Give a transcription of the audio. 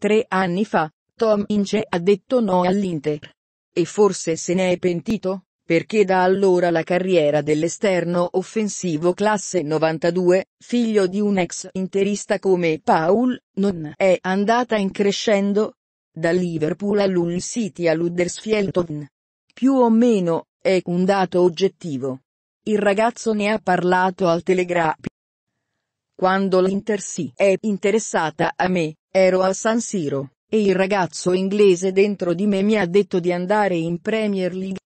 Tre anni fa, Tom Ince ha detto no all'Inter. E forse se ne è pentito, perché da allora la carriera dell'esterno offensivo classe 92, figlio di un ex interista come Paul, non è andata in crescendo. Da Liverpool all'Hull City all'Uddersfield. Più o meno, è un dato oggettivo. Il ragazzo ne ha parlato al Telegrap. Quando l'Inter si è interessata a me, Ero a San Siro, e il ragazzo inglese dentro di me mi ha detto di andare in Premier League.